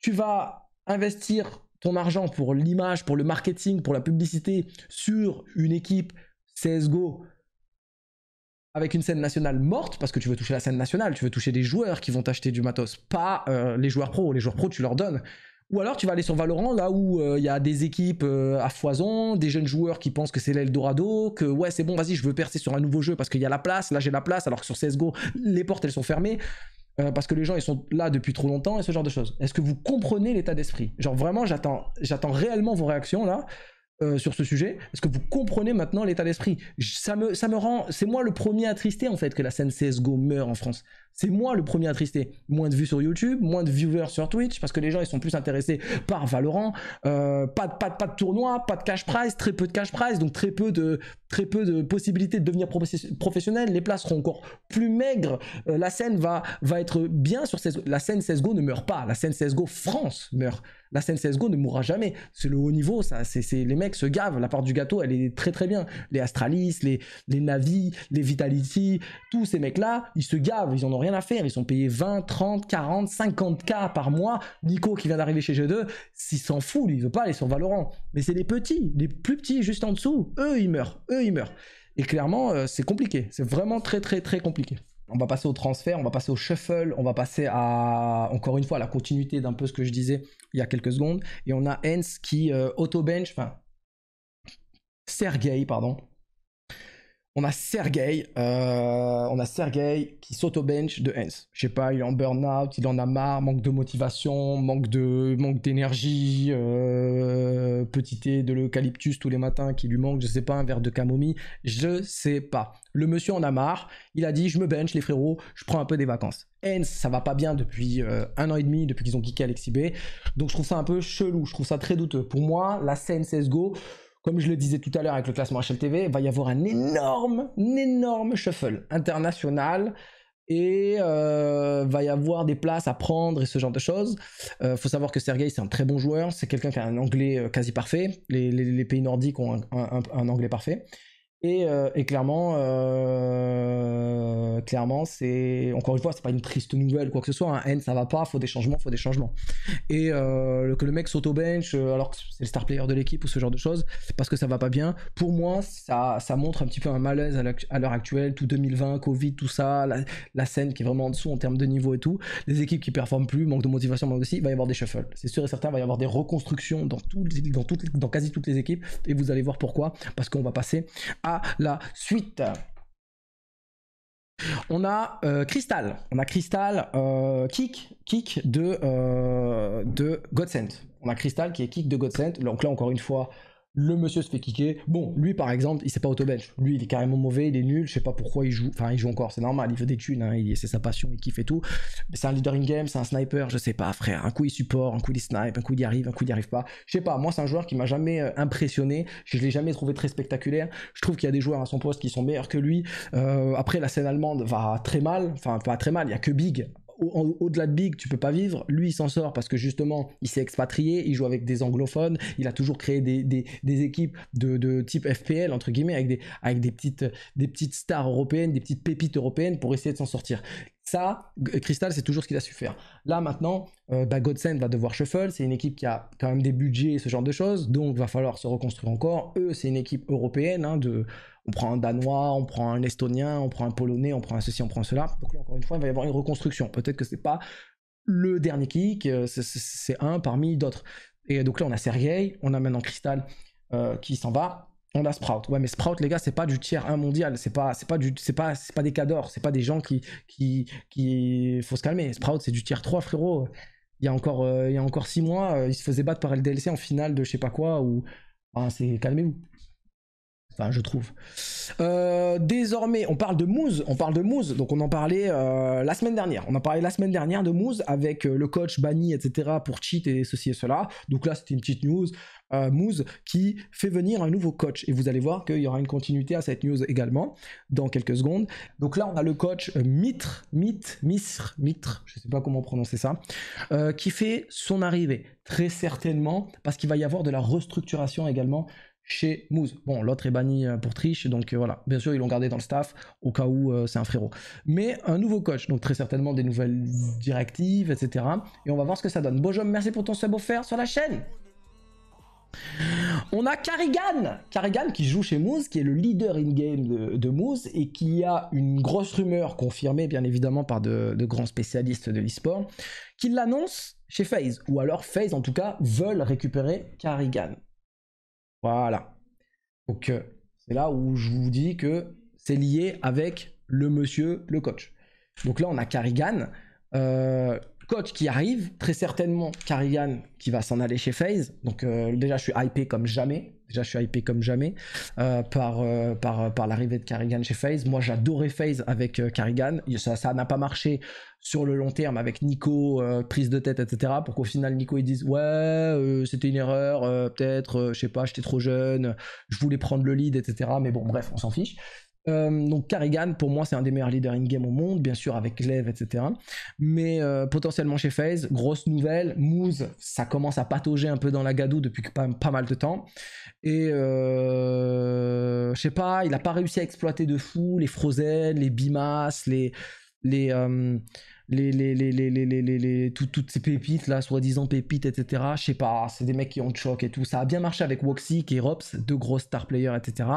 tu vas investir ton argent pour l'image, pour le marketing, pour la publicité sur une équipe CSGO avec une scène nationale morte, parce que tu veux toucher la scène nationale, tu veux toucher des joueurs qui vont t'acheter du matos, pas euh, les joueurs pros, les joueurs pro tu leur donnes. Ou alors tu vas aller sur Valorant, là où il euh, y a des équipes euh, à foison, des jeunes joueurs qui pensent que c'est l'Eldorado, que ouais c'est bon, vas-y, je veux percer sur un nouveau jeu parce qu'il y a la place, là j'ai la place, alors que sur CSGO, les portes elles sont fermées, parce que les gens ils sont là depuis trop longtemps et ce genre de choses. Est-ce que vous comprenez l'état d'esprit Genre vraiment, j'attends réellement vos réactions là. Euh, sur ce sujet Est-ce que vous comprenez maintenant l'état d'esprit ça me, ça me rend, c'est moi le premier attristé en fait que la scène CSGO meurt en France. C'est moi le premier à trister. Moins de vues sur YouTube, moins de viewers sur Twitch, parce que les gens ils sont plus intéressés par Valorant. Euh, pas, de, pas, pas de tournoi, pas de cash prize, très peu de cash prize, donc très peu de, très peu de possibilités de devenir professionnel. Les places seront encore plus maigres. Euh, la scène va, va être bien sur La scène CSGO ne meurt pas. La scène CSGO France meurt. La scène CSGO ne mourra jamais. C'est le haut niveau, ça. C'est les mecs se gavent. La part du gâteau, elle est très très bien. Les Astralis, les, les Navi, les Vitality, tous ces mecs là, ils se gavent. Ils en ont à faire. Ils sont payés 20, 30, 40, 50K par mois. Nico qui vient d'arriver chez G2, s'il s'en fout, ils il veut pas aller sur Valorant. Mais c'est les petits, les plus petits juste en dessous. Eux, ils meurent. Eux, ils meurent. Et clairement, euh, c'est compliqué. C'est vraiment très, très, très compliqué. On va passer au transfert, on va passer au shuffle, on va passer à, encore une fois, la continuité d'un peu ce que je disais il y a quelques secondes. Et on a Hens qui euh, auto-bench, enfin, Sergei, pardon, on a Sergei, euh, on a Sergei qui saute bench de Hens. Je sais pas, il est en burn-out, il en a marre, manque de motivation, manque de manque d'énergie, euh, petit thé de l'eucalyptus tous les matins qui lui manque, je sais pas, un verre de camomille, je sais pas. Le monsieur en a marre, il a dit je me bench les frérots, je prends un peu des vacances. Hens, ça va pas bien depuis euh, un an et demi, depuis qu'ils ont kické Alexis B. Donc je trouve ça un peu chelou, je trouve ça très douteux. Pour moi, la scène CSGO, comme je le disais tout à l'heure avec le classement HLTV, il va y avoir un énorme, énorme shuffle international et euh, va y avoir des places à prendre et ce genre de choses. Il euh, faut savoir que Sergei, c'est un très bon joueur, c'est quelqu'un qui a un anglais euh, quasi parfait. Les, pays nordiques ont un anglais parfait. Euh, et, clairement, euh, clairement, c'est encore une fois, c'est pas une triste nouvelle quoi que ce soit. Un hein. N, ça va pas, faut des changements, faut des changements. Et euh, que le mec s'auto-bench alors que c'est le star player de l'équipe ou ce genre de choses, parce que ça va pas bien. Pour moi, ça, montre un petit peu un malaise à l'heure actuelle, tout 2020, Covid, tout ça, la, scène qui est vraiment en dessous en termes de niveau et tout. Les équipes qui performent plus, manque de motivation, manque de il va y avoir des shuffles. C'est sûr et certain, il va y avoir des reconstructions dans, dans, toutes, dans quasi toutes les équipes, et vous allez voir pourquoi, parce qu'on va passer la suite. On a euh, cristal on a cristal euh, kick, kick de, euh, de Godsend. On a cristal qui est kick de Godsend. Donc là encore une fois, le monsieur se fait kicker. Bon, lui par exemple, il sait pas auto-bench. Lui, il est carrément mauvais, il est nul. Je sais pas pourquoi il joue. Enfin, il joue encore, c'est normal, il veut des thunes, hein, c'est sa passion, il kiffe et tout. c'est un leader in-game, c'est un sniper, je sais pas, frère. Un coup il support, un coup il snipe, un coup il y arrive, un coup il y arrive pas. Je sais pas, moi c'est un joueur qui m'a jamais euh, impressionné. Je l'ai jamais trouvé très spectaculaire. Je trouve qu'il y a des joueurs à son poste qui sont meilleurs que lui. Euh, après, la scène allemande va très mal. Enfin, pas très mal, il y a que Big au-delà de Big, tu peux pas vivre. Lui, il s'en sort parce que justement, il s'est expatrié, il joue avec des anglophones, il a toujours créé des, équipes de, type FPL, entre guillemets, avec, des, avec des, petites, des petites stars européennes, des petites pépites européennes pour essayer de s'en sortir. Ça, Crystal, c'est toujours ce qu'il a su faire. Là, maintenant, euh, bah, va devoir shuffle. C'est une équipe qui a quand même des budgets et ce genre de choses. Donc, va falloir se reconstruire encore. Eux, c'est une équipe européenne hein, de, on prend un Danois, on prend un Estonien, on prend un Polonais, on prend un ceci, on prend cela. Donc là, encore une fois, il va y avoir une reconstruction. Peut-être que c'est pas le dernier kick, euh, c'est un parmi d'autres. Et donc là, on a Sergei, on a maintenant Cristal euh, qui s'en va, on a Sprout. Ouais, mais Sprout, les gars, c'est pas du tiers 1 mondial, c'est pas, c'est pas pas, pas des cadors, c'est pas des gens qui, qui, qui, faut se calmer. Sprout, c'est du tiers 3, frérot. Il y a encore, euh, il y a encore 6 mois, il se faisait battre par LDLC en finale de je sais pas quoi, ou, c'est, calmez-vous. Enfin, je trouve. Euh, désormais, on parle de Moose. On parle de Moose. Donc, on en parlait euh, la semaine dernière. On en parlait la semaine dernière de Moose avec euh, le coach Bani etc. pour cheat et ceci et cela. Donc là, c'était une petite news. Moose qui fait venir un nouveau coach. Et vous allez voir qu'il y aura une continuité à cette news également dans quelques secondes. Donc là, on a le coach Mitre, Mitre, Mitre, Mitre, je ne sais pas comment prononcer ça, qui fait son arrivée. Très certainement, parce qu'il va y avoir de la restructuration également chez Moose. Bon, l'autre est banni euh, pour triche, donc euh, voilà. Bien sûr, ils l'ont gardé dans le staff au cas où euh, c'est un frérot. Mais un nouveau coach, donc très certainement des nouvelles directives, etc. Et on va voir ce que ça donne. Bonjour, merci pour ton sub offert sur la chaîne. On a Carrigan Carrigan qui joue chez Moose, qui est le leader in-game de, de Moose et qui a une grosse rumeur confirmée bien évidemment par de, grands spécialistes de le qui l'annonce chez FaZe, ou alors FaZe en tout cas veulent récupérer Carrigan. Voilà. Donc, euh, c'est là où je vous dis que c'est lié avec le monsieur, le coach. Donc là, on a Carrigan. Euh, coach qui arrive, très certainement Carrigan qui va s'en aller chez FaZe. Donc euh, déjà, je suis hypé comme jamais déjà je suis hypé comme jamais euh, par, euh, par, euh, par l'arrivée de Karrigan chez FaZe. Moi j'adorais FaZe avec Karrigan. ça, ça n'a pas marché sur le long terme avec Nico, prise de tête, etc. Pour qu'au final Nico il dise ouais c'était une erreur, peut-être, je sais pas, j'étais trop jeune, je voulais prendre le lead, etc. Mais bon bref, on s'en fiche. Euh, donc Carrigan, pour moi, c'est un des meilleurs leaders in-game au monde, bien sûr, avec Lev, etc. Mais euh, potentiellement chez FaZe, grosse nouvelle. Moose, ça commence à patauger un peu dans la gadoue depuis pas, mal de temps. Et euh, je sais pas, il a pas réussi à exploiter de fou les Frozen, les Bimas, les. les les, les, les, les toutes ces pépites là, soi-disant pépites, etc. Je sais pas, c'est des mecs qui ont de choc et tout. Ça a bien marché avec Woxy et Rops, deux gros star players, etc.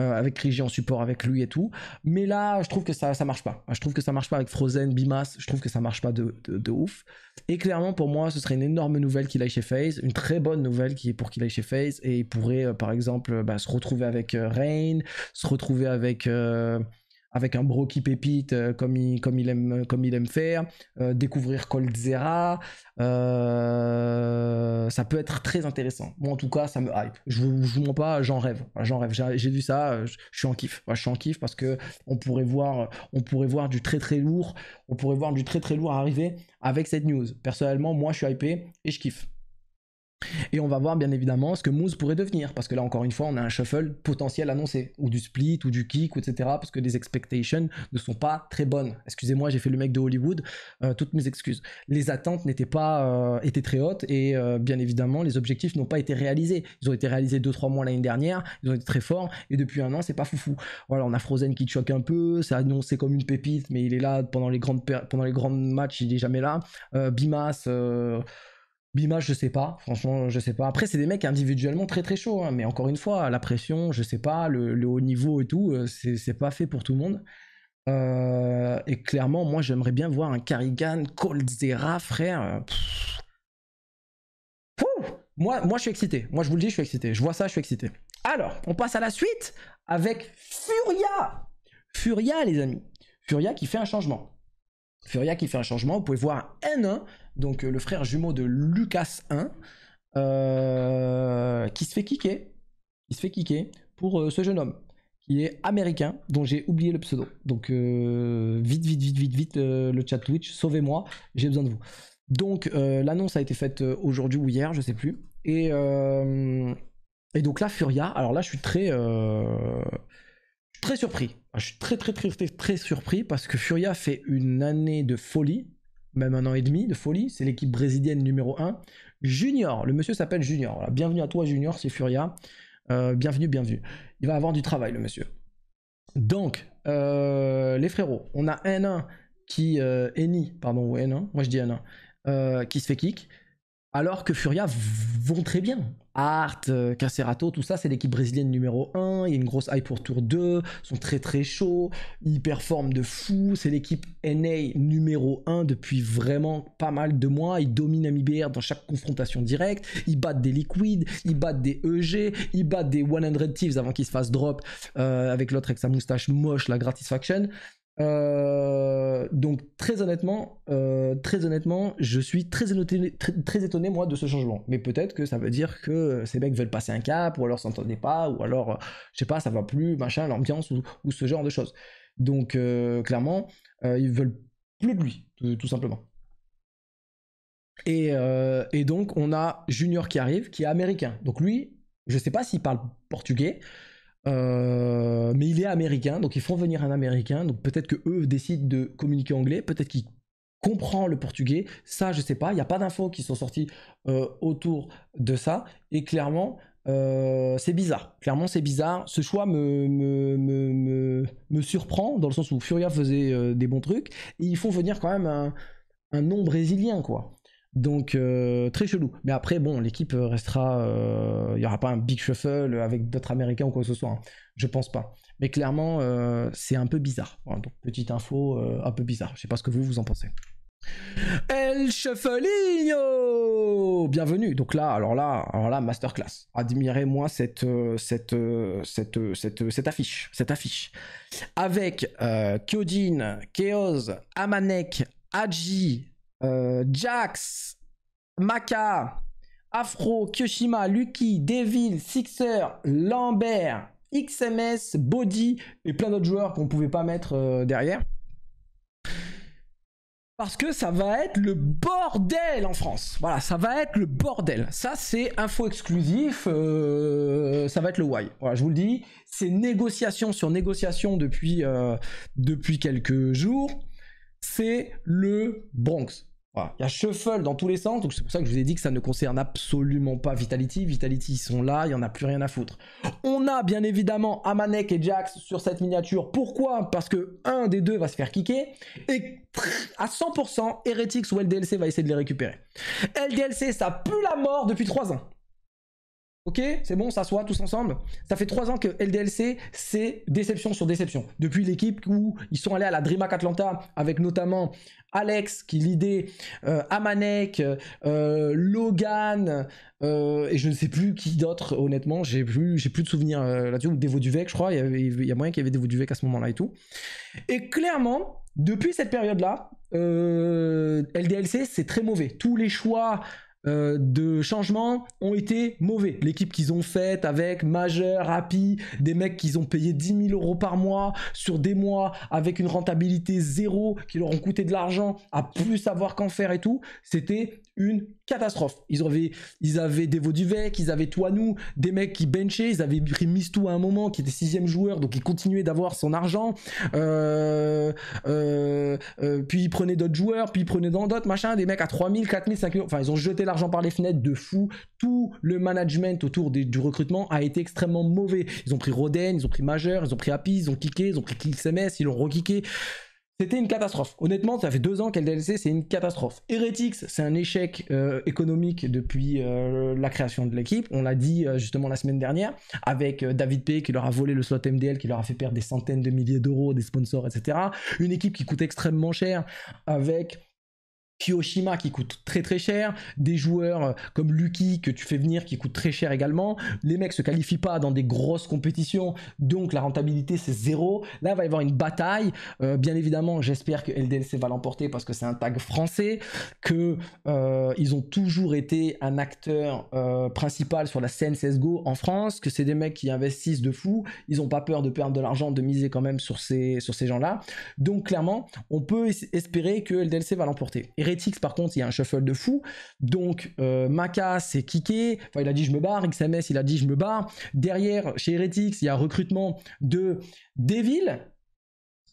Euh, avec Rigi en support avec lui et tout. Mais là, je trouve que ça, ça marche pas. Je trouve que ça marche pas avec Frozen, Bimas. Je trouve que ça marche pas de, de, ouf. Et clairement, pour moi, ce serait une énorme nouvelle qu'il aille chez FaZe, une très bonne nouvelle qui est pour qu'il aille chez FaZe. Et il pourrait, euh, par exemple, euh, bah, se retrouver avec Rain, se retrouver avec avec un bro qui pépite euh, comme, il, comme, il aime, faire, euh, découvrir Cold euh, ça peut être très intéressant. Moi en tout cas ça me hype, je vous, mens pas, j'en rêve, j'en rêve, j'ai vu ça, je, suis en kiff, je suis en kiff parce que on pourrait, voir, du très très lourd, on pourrait voir du très très lourd arriver avec cette news. Personnellement moi je suis hypé et je kiffe. Et on va voir bien évidemment ce que Moose pourrait devenir, parce que là encore une fois, on a un shuffle potentiel annoncé, ou du split, ou du kick, etc., parce que les expectations ne sont pas très bonnes. Excusez-moi, j'ai fait le mec de Hollywood, euh, toutes mes excuses. Les attentes n'étaient pas, euh, étaient très hautes, et euh, bien évidemment, les objectifs n'ont pas été réalisés. Ils ont été réalisés 2-3 mois l'année dernière, ils ont été très forts, et depuis un an, c'est pas foufou. Voilà, on a Frozen qui choque un peu, c'est annoncé comme une pépite, mais il est là pendant les grandes, pendant les grandes matchs, il est jamais là. Bimas Bima, je sais pas, franchement, je sais pas. Après, c'est des mecs individuellement très très chauds, hein, mais encore une fois, la pression, je sais pas, le, haut niveau et tout, euh, c'est pas fait pour tout le monde. Euh, et clairement, moi, j'aimerais bien voir un Carrigan, Coldzera, frère. Euh, moi, moi, je suis excité. Moi, je vous le dis, je suis excité. Je vois ça, je suis excité. Alors, on passe à la suite avec Furia. Furia, les amis. Furia qui fait un changement. Furia qui fait un changement. Vous pouvez voir N1 donc euh, le frère jumeau de Lucas 1, euh, qui se fait kicker, il se fait kicker pour euh, ce jeune homme qui est américain, dont j'ai oublié le pseudo. Donc vite, vite, vite, vite, vite, le chat Twitch, sauvez-moi, j'ai besoin de vous. Donc l'annonce a été faite aujourd'hui ou hier, je sais plus. Et, et donc là, Furia, alors là, je suis très, très surpris. Je suis très, très, très, très, très surpris parce que Furia fait une année de folie même un an et demi de folie. C'est l'équipe brésilienne numéro 1. Junior, le monsieur s'appelle Junior. Bienvenue à toi, Junior, c'est Furia. Euh, bienvenue, bienvenue. Il va avoir du travail, le monsieur. Donc, euh, les frérots, on a N1 qui. Euh, pardon, ou n moi je dis N1, euh, qui se fait kick. Alors que Furia vont très bien. Art, euh, Cacerato, tout ça, c'est l'équipe brésilienne numéro 1. Il y a une grosse hype pour Tour 2. Ils sont très très chauds. Ils performent de fou. C'est l'équipe NA numéro 1 depuis vraiment pas mal de mois. Ils dominent MIBR dans chaque confrontation directe. Ils battent des Liquid. Ils battent des EG. Ils battent des 100 Thieves avant qu'ils se fassent drop euh, avec l'autre avec sa moustache moche, la Gratisfaction. Euh, donc très honnêtement, euh, très honnêtement, je suis très, étonné, très, étonné moi de ce changement. Mais peut-être que ça veut dire que euh, ces mecs veulent passer un cap, ou alors s'entendaient pas, ou alors je sais pas, ça va plus, machin, l'ambiance ou, ce genre de choses. Donc clairement, ils veulent plus de lui, tout, simplement. Et, et donc on a Junior qui arrive, qui est américain. Donc lui, je sais pas s'il parle portugais, euh, mais il est américain, donc ils font venir un américain. Donc peut-être que eux décident de communiquer anglais, peut-être qu'il comprend le portugais. Ça, je sais pas. Il n'y a pas d'infos qui sont sorties euh, autour de ça. Et clairement, euh, c'est bizarre. Clairement, c'est bizarre. Ce choix me, me, me, me, surprend dans le sens où Furia faisait des bons trucs. Et ils font venir quand même un, un nom brésilien, quoi. Donc euh, très chelou. Mais après, bon, l'équipe restera. Il euh, n'y aura pas un big shuffle avec d'autres Américains ou quoi que ce soit. Hein. Je pense pas. Mais clairement, euh, c'est un peu bizarre. donc petite info, un peu bizarre. Je sais pas ce que vous vous en pensez. El Chefelinho Bienvenue. Donc là, alors là, alors là, masterclass. Admirez-moi cette cette, affiche, cette affiche. Avec Kyojin, Keoz, Amanek, Haji euh, Jax, Maka, Afro, Kyoshima, Lucky, Devil, Sixer, Lambert, XMS, Body et plein d'autres joueurs qu'on pouvait pas mettre euh, derrière. Parce que ça va être le bordel en France. Voilà, ça va être le bordel. Ça, c'est info exclusif. Euh, ça va être le why. Voilà, je vous le dis. C'est négociation sur négociation depuis, depuis quelques jours. C'est le Bronx. Il y a shuffle dans tous les sens, donc c'est pour ça que je vous ai dit que ça ne concerne absolument pas Vitality. Vitality, ils sont là, il n'y en a plus rien à foutre. On a bien évidemment Amanek et Jax sur cette miniature. Pourquoi Parce que un des deux va se faire kicker, et à 100%, Heretics ou LDLC va essayer de les récupérer. LDLC, ça pue la mort depuis 3 ans. Ok, c'est bon, ça s'assoit tous ensemble. Ça fait trois ans que LDLC, c'est déception sur déception. Depuis l'équipe où ils sont allés à la DreamHack Atlanta avec notamment Alex qui l'idée, euh, Amanek, euh, Logan, euh, et je ne sais plus qui d'autre, honnêtement, j'ai plus, j'ai plus de souvenirs euh, là-dessus, ou Devo Duvec, je crois, il y, il y a moyen qu'il y avait du Duvec à ce moment-là et tout. Et clairement, depuis cette période-là, LDLC, c'est très mauvais. Tous les choix euh, de changements ont été mauvais. L'équipe qu'ils ont faite avec Majeur, Happy, des mecs qu'ils ont payé 10 000 euros par mois sur des mois avec une rentabilité zéro qui leur ont coûté de l'argent à plus savoir qu'en faire et tout, c'était une catastrophe. Ils avaient, ils avaient Devo Duvec, ils avaient Toinou, des mecs qui benchaient, ils avaient pris Mistou à un moment qui était sixième joueur, donc il continuait d'avoir son argent. Euh, euh, puis ils prenaient d'autres joueurs, puis ils prenaient dans d'autres, machin, des mecs à 000 5 000 enfin ils ont jeté la par les fenêtres de fou. Tout le management autour du recrutement a été extrêmement mauvais. Ils ont pris Roden, ils ont pris Majeur, ils ont pris Happy, ils ont kické, ils ont pris sms ils l'ont rekické. C'était une catastrophe. Honnêtement, ça fait deux ans qu'elle DLC, c'est une catastrophe. Heretics, c'est un échec euh, économique depuis euh, la création de l'équipe. On l'a dit euh, justement la semaine dernière, avec David P qui leur a volé le slot MDL, qui leur a fait perdre des centaines de milliers d'euros, des sponsors, etc. Une équipe qui coûte extrêmement cher, avec Kyoshima qui coûte très très cher, des joueurs euh, comme Lucky que tu fais venir qui coûte très cher également. Les mecs se qualifient pas dans des grosses compétitions, donc la rentabilité c'est zéro. Là, il va y avoir une bataille. Euh, bien évidemment, j'espère que LDLC va l'emporter parce que c'est un tag français, que euh, ils ont toujours été un acteur principal sur la scène CS:GO en France, que c'est des mecs qui investissent de fou. Ils ont pas peur de perdre de l'argent, de miser quand même sur ces sur ces gens-là. Donc clairement, on peut espérer que LDLC va l'emporter. Heretics par contre, il y a un shuffle de fou. Donc, euh, Maka, c'est kické. Enfin, il a dit je me barre. XMS, il a dit je me barre. Derrière, chez Heretics, il y a recrutement de Devil,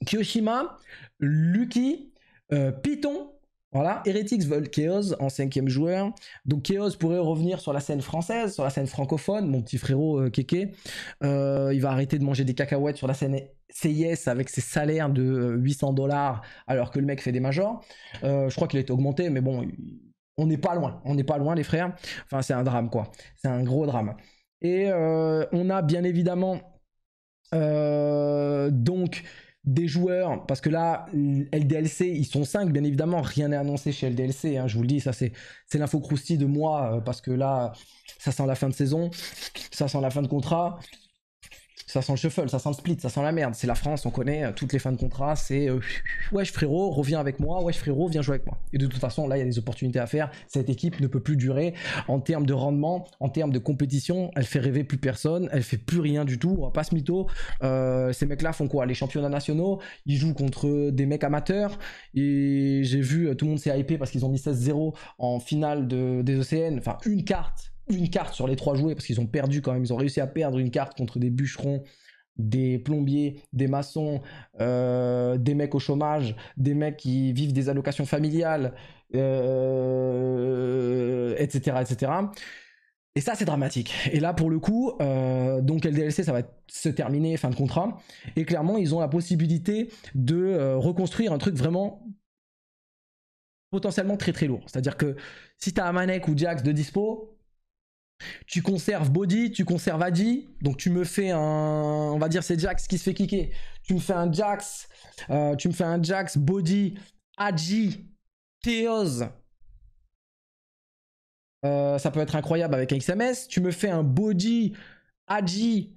Kyoshima, Lucky, euh, Python, voilà, Heretics veulent Chaos en cinquième joueur. Donc Chaos pourrait revenir sur la scène française, sur la scène francophone. Mon petit frérot euh, Keke, euh, il va arrêter de manger des cacahuètes sur la scène CIS avec ses salaires de 800 euh, dollars alors que le mec fait des majors. je crois qu'il a été augmenté, mais bon, on n'est pas loin. On n'est pas loin les frères. Enfin, c'est un drame quoi. C'est un gros drame. Et on a bien évidemment donc des joueurs, parce que là, LDLC, ils sont 5, bien évidemment, rien n'est annoncé chez LDLC, hein, je vous le dis, ça c'est l'info croustille de moi, euh, parce que là, ça sent la fin de saison, ça sent la fin de contrat, ça sent le shuffle, ça sent le split, ça sent la merde. C'est la France, on connaît euh, toutes les fins de contrat. C'est euh, ouais, wesh frérot, reviens avec moi, wesh frérot, viens jouer avec moi. Et de toute façon, là, il y a des opportunités à faire. Cette équipe ne peut plus durer en termes de rendement, en termes de compétition. Elle fait rêver plus personne, elle fait plus rien du tout. On va pas se mytho. Euh, ces mecs-là font quoi Les championnats nationaux, ils jouent contre des mecs amateurs. Et j'ai vu, tout le monde s'est hypé parce qu'ils ont mis 16-0 en finale des OCN. E enfin, une carte une carte sur les trois jouets parce qu'ils ont perdu quand même. Ils ont réussi à perdre une carte contre des bûcherons, des plombiers, des maçons, euh, des mecs au chômage, des mecs qui vivent des allocations familiales, etc., euh, etc. Et ça, c'est dramatique. Et là, pour le coup, euh, donc LDLC, ça va se terminer, fin de contrat. Et clairement, ils ont la possibilité de reconstruire un truc vraiment potentiellement très très lourd. C'est-à-dire que si t'as Amanek ou Jax de dispo, tu conserves Body, tu conserves Adi, donc tu me fais un, on va dire c'est Jax qui se fait kicker. Tu me fais un Jax, euh, tu me fais un Jax, Body, Adi, théos euh, ça peut être incroyable avec un XMS. Tu me fais un Body, Adi,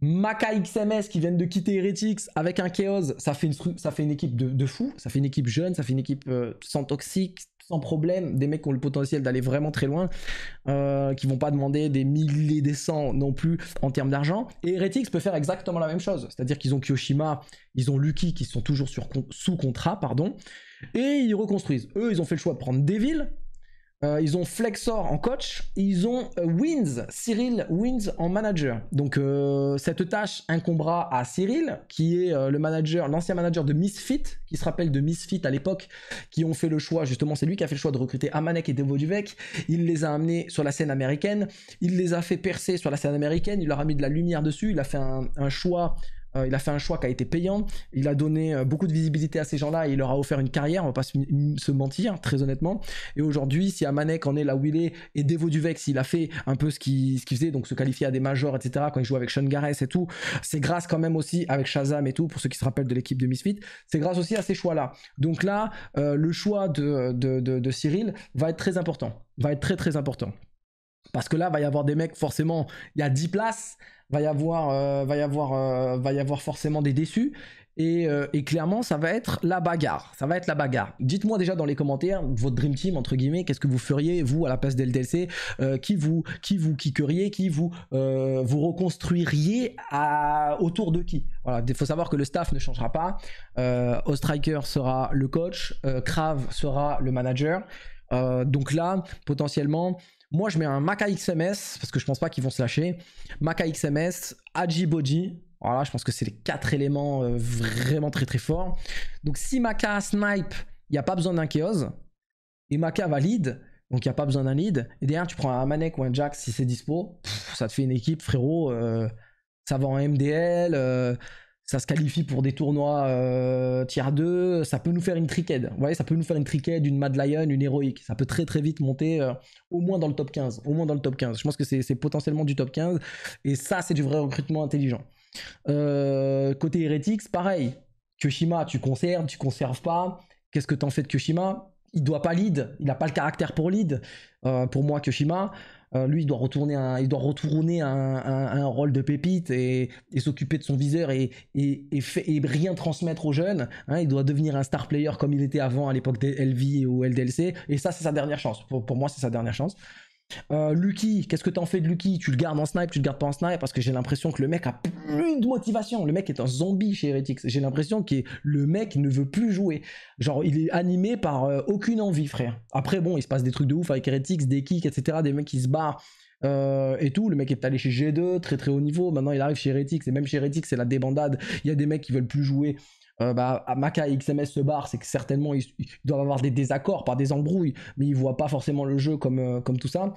Maka XMS qui viennent de quitter Heretics avec un Chaos. Ça fait une, équipe de, de, fou. Ça fait une équipe jeune, ça fait une équipe euh, sans toxique, problème, des mecs qui ont le potentiel d'aller vraiment très loin, euh, qui vont pas demander des milliers, des cents non plus en termes d'argent. Et retix peut faire exactement la même chose, c'est-à-dire qu'ils ont Kyoshima, ils ont Lucky qui sont toujours sur, sous contrat, pardon, et ils reconstruisent. Eux, ils ont fait le choix de prendre des villes euh, ils ont Flexor en coach, ils ont euh, Wins, Cyril Wins en manager. Donc euh, cette tâche incombera à Cyril, qui est le manager, l'ancien manager de Misfit, qui se rappelle de Misfit à l'époque, qui ont fait le choix, justement c'est lui qui a fait le choix de recruter Amanek et Devo Duvec, il les a amenés sur la scène américaine, il les a fait percer sur la scène américaine, il leur a mis de la lumière dessus, il a fait un choix euh, il a fait un choix qui a été payant. Il a donné euh, beaucoup de visibilité à ces gens-là il leur a offert une carrière. On va pas se, mentir, hein, très honnêtement. Et aujourd'hui, si Amanek en est là où il est et Devo Duvex, il a fait un peu ce qu'il ce faisait, donc se qualifier à des majors, etc. Quand il joue avec Sean Gareth et tout, c'est grâce quand même aussi avec Shazam et tout, pour ceux qui se rappellent de l'équipe de Misfit, c'est grâce aussi à ces choix-là. Donc là, euh, le choix de, Cyril va être très important. Va être très très important. Parce que là, il va y avoir des mecs, forcément, il y a 10 places va y avoir, euh, va y avoir, euh, va y avoir forcément des déçus. Euh, et, clairement, ça va être la bagarre. Ça va être la bagarre. Dites-moi déjà dans les commentaires votre dream team entre guillemets. Qu'est-ce que vous feriez vous à la place d'LDLC Qui vous, qui vous kickeriez Qui vous, vous reconstruiriez autour de qui Voilà. Il faut savoir que le staff ne changera pas. Ostriker sera le coach. Crave sera le manager. donc là, potentiellement, moi, je mets un Maca XMS, parce que je pense pas qu'ils vont se lâcher. Maka XMS, Aji Boji. Voilà, je pense que c'est les quatre éléments euh, vraiment très très forts. Donc si Maca snipe, il n'y a pas besoin d'un Chaos. Et Maca valide, donc il n'y a pas besoin d'un lead. Et derrière, tu prends un Manek ou un Jack si c'est dispo. ça te fait une équipe, frérot. Euh, ça va en MDL. Euh, ça se qualifie pour des tournois euh, tiers 2, ça peut nous faire une triquette. Vous ça peut nous faire une triquette, une Mad Lion, une héroïque. Ça peut très très vite monter euh, au moins dans le top 15. Au moins dans le top 15. Je pense que c'est potentiellement du top 15. Et ça, c'est du vrai recrutement intelligent. Euh, côté Heretics, pareil. Kyoshima, tu conserves, tu conserves pas. Qu'est-ce que t'en fais de Kyoshima Il doit pas lead. Il n'a pas le caractère pour lead. pour moi, Kyoshima. Euh, lui, il doit retourner un, il doit retourner un, rôle de pépite et, s'occuper de son viseur et, et, rien transmettre aux jeunes. Hein. il doit devenir un star player comme il était avant à l'époque des LV ou LDLC. Et ça, c'est sa dernière chance. pour moi, c'est sa dernière chance. Euh, Lucky, qu'est-ce que t'en fais de Lucky Tu le gardes en snipe, tu le gardes pas en snipe Parce que j'ai l'impression que le mec a plus de motivation. Le mec est un zombie chez Heretics. J'ai l'impression que le mec ne veut plus jouer. Genre, il est animé par euh, aucune envie, frère. Après, bon, il se passe des trucs de ouf avec Heretics, des kicks, etc. Des mecs qui se barrent. Euh, et tout. Le mec est allé chez G2, très très haut niveau. Maintenant, il arrive chez Heretics. Et même chez Heretics, c'est la débandade. Il y a des mecs qui veulent plus jouer Maka euh, bah, Maca et XMS se barrent, c'est que certainement ils, doivent avoir des désaccords par des embrouilles, mais ils voient pas forcément le jeu comme, euh, tout ça.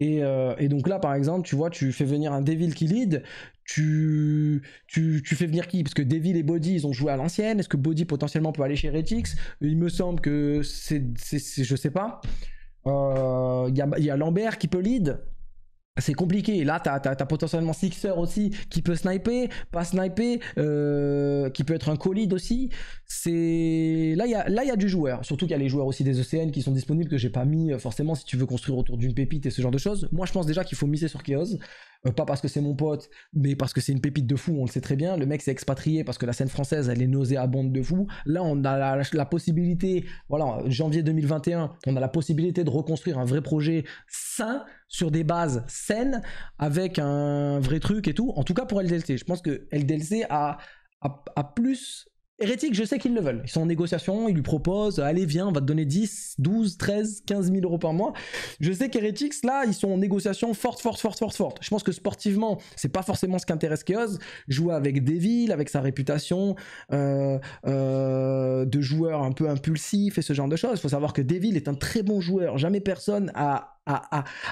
Euh, et, donc là, par exemple, tu vois, tu fais venir un Devil qui lead, tu, tu, fais venir qui Parce que Devil et Body, ils ont joué à l'ancienne. Est-ce que Body potentiellement peut aller chez Retix Il me semble que c'est. Je sais pas. Il y a, y, a Lambert qui peut lead c'est compliqué. Là, t'as as, as, potentiellement Sixer aussi qui peut sniper, pas sniper, euh, qui peut être un colide aussi. C'est là, il y a là y a du joueur. Surtout qu'il y a les joueurs aussi des ECN qui sont disponibles que j'ai pas mis euh, forcément si tu veux construire autour d'une pépite et ce genre de choses. Moi, je pense déjà qu'il faut miser sur Chaos. Euh, pas parce que c'est mon pote, mais parce que c'est une pépite de fou, on le sait très bien. Le mec s'est expatrié parce que la scène française, elle est nauséabonde de fou. Là, on a la, possibilité, voilà, janvier 2021, on a la possibilité de reconstruire un vrai projet sain, sur des bases saines, avec un vrai truc et tout. En tout cas pour LDLC, je pense que LDLC a, a plus Heretics je sais qu'ils le veulent. Ils sont en négociation, ils lui proposent, allez, viens, on va te donner 10, 12, 13, 15 000 euros par mois. Je sais qu'Heretics, là, ils sont en négociation forte, forte, forte, forte, forte. Je pense que sportivement, c'est pas forcément ce qui intéresse Chaos. Jouer avec Deville, avec sa réputation euh, euh, de joueur un peu impulsif et ce genre de choses. Il faut savoir que Deville est un très bon joueur. Jamais personne a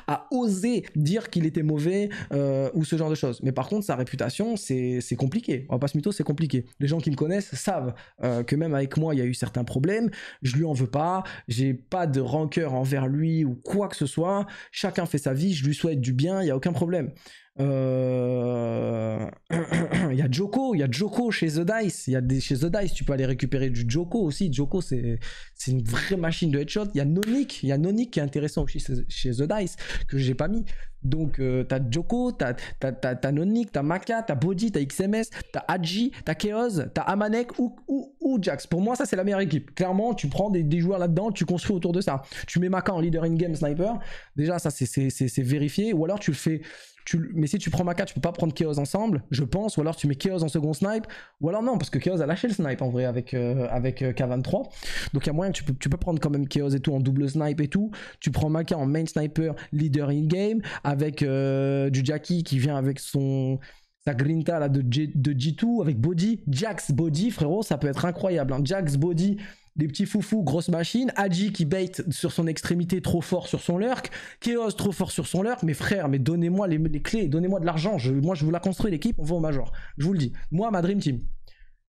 à, oser dire qu'il était mauvais euh, ou ce genre de choses. Mais par contre, sa réputation, c'est compliqué. On va pas se mytho, c'est compliqué. Les gens qui me connaissent savent euh, que même avec moi, il y a eu certains problèmes. Je lui en veux pas. J'ai pas de rancœur envers lui ou quoi que ce soit. Chacun fait sa vie. Je lui souhaite du bien. Il y a aucun problème. Euh, il y a Joko il y a Joko chez The Dice. Il y a des, chez The Dice, tu peux aller récupérer du Joko aussi. Joko, c'est une vraie machine de headshot. Il y a Nonic il y a Nonic qui est intéressant aussi chez, chez The Dice, que j'ai pas mis. Donc, tu euh, t'as Joko, t'as, t'as, t'as, Nonik, t'as Maka, t'as Bodhi, t'as XMS, t'as Adji, t'as Chaos, t'as Amanek ou, ou, ou, Jax. Pour moi, ça, c'est la meilleure équipe. Clairement, tu prends des, joueurs là-dedans, tu construis autour de ça. Tu mets Maka en leader in-game sniper. Déjà, ça, c'est, c'est, vérifié. Ou alors, tu le fais. Tu, mais si tu prends Maka, tu peux pas prendre Chaos ensemble, je pense. Ou alors, tu mets Chaos en second snipe. Ou alors, non, parce que Chaos a lâché le snipe en vrai avec, euh, avec euh, K23. Donc, il y a moyen que tu peux, tu peux prendre quand même Chaos et tout en double snipe et tout. Tu prends Maka en main sniper, leader in-game avec du euh, Jackie qui vient avec son sa grinta de, G, de 2 avec Body, Jax Body, frérot, ça peut être incroyable. Hein. Jax Body, des petits foufous, grosse machine. Aji qui bait sur son extrémité trop fort sur son lurk. Chaos trop fort sur son lurk. Mais frère, mais donnez-moi les, clés, donnez-moi de l'argent. Je, moi, je vous la construis l'équipe, on va au major. Je vous le dis. Moi, ma dream team.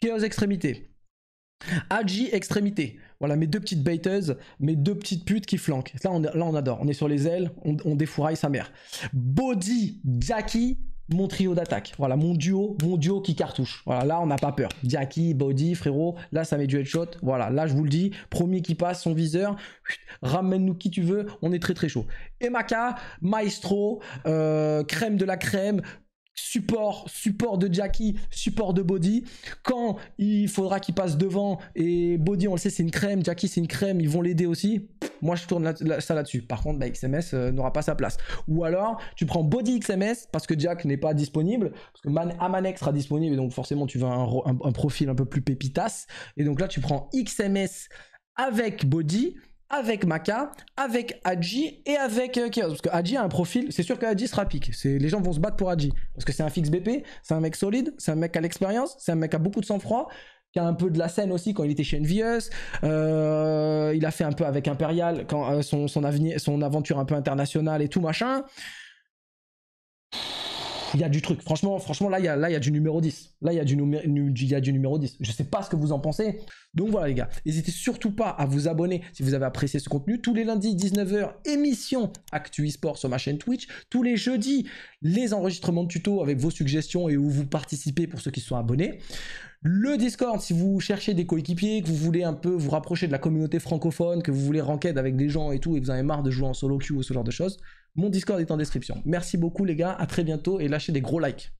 Chaos extrémité. Adji extrémité. Voilà mes deux petites baiteuses, mes deux petites putes qui flanquent. Là on, là, adore. On est sur les ailes, on, défouraille sa mère. Body, Jackie, mon trio d'attaque. Voilà mon duo, mon duo qui cartouche. Voilà, là on n'a pas peur. Jackie, Body, frérot, là ça met du headshot. Voilà, là je vous le dis, premier qui passe son viseur, ramène-nous qui tu veux, on est très très chaud. Emaka, Maestro, euh, crème de la crème, support, support de Jackie, support de Body. Quand il faudra qu'il passe devant et Body, on le sait, c'est une crème, Jackie, c'est une crème, ils vont l'aider aussi. Moi, je tourne ça là-dessus. Par contre, bah, XMS euh, n'aura pas sa place. Ou alors, tu prends Body XMS parce que Jack n'est pas disponible, parce que Man, Amanek sera disponible, et donc forcément, tu veux un profil un peu plus pépitas. Et donc là, tu prends XMS avec Body avec Maka, avec Adji et avec qui euh, Parce que Adji a un profil, c'est sûr que Adji sera pique. Les gens vont se battre pour Adji. Parce que c'est un fixe BP, c'est un mec solide, c'est un mec à l'expérience, c'est un mec à beaucoup de sang-froid, qui a un peu de la scène aussi quand il était chez Envious. Euh, il a fait un peu avec Imperial, quand, euh, son, son aventure un peu internationale et tout machin il y a du truc. Franchement, franchement là, il y a, là, y a du numéro 10. Là, il y, a du a du numéro 10. Je sais pas ce que vous en pensez. Donc voilà, les gars. N'hésitez surtout pas à vous abonner si vous avez apprécié ce contenu. Tous les lundis, 19h, émission Actu sport sur ma chaîne Twitch. Tous les jeudis, les enregistrements de tutos avec vos suggestions et où vous participez pour ceux qui sont abonnés. Le Discord, si vous cherchez des coéquipiers, que vous voulez un peu vous rapprocher de la communauté francophone, que vous voulez ranked avec des gens et tout, et que vous avez marre de jouer en solo queue ou ce genre de choses, mon Discord est en description. Merci beaucoup les gars, à très bientôt et lâchez des gros likes.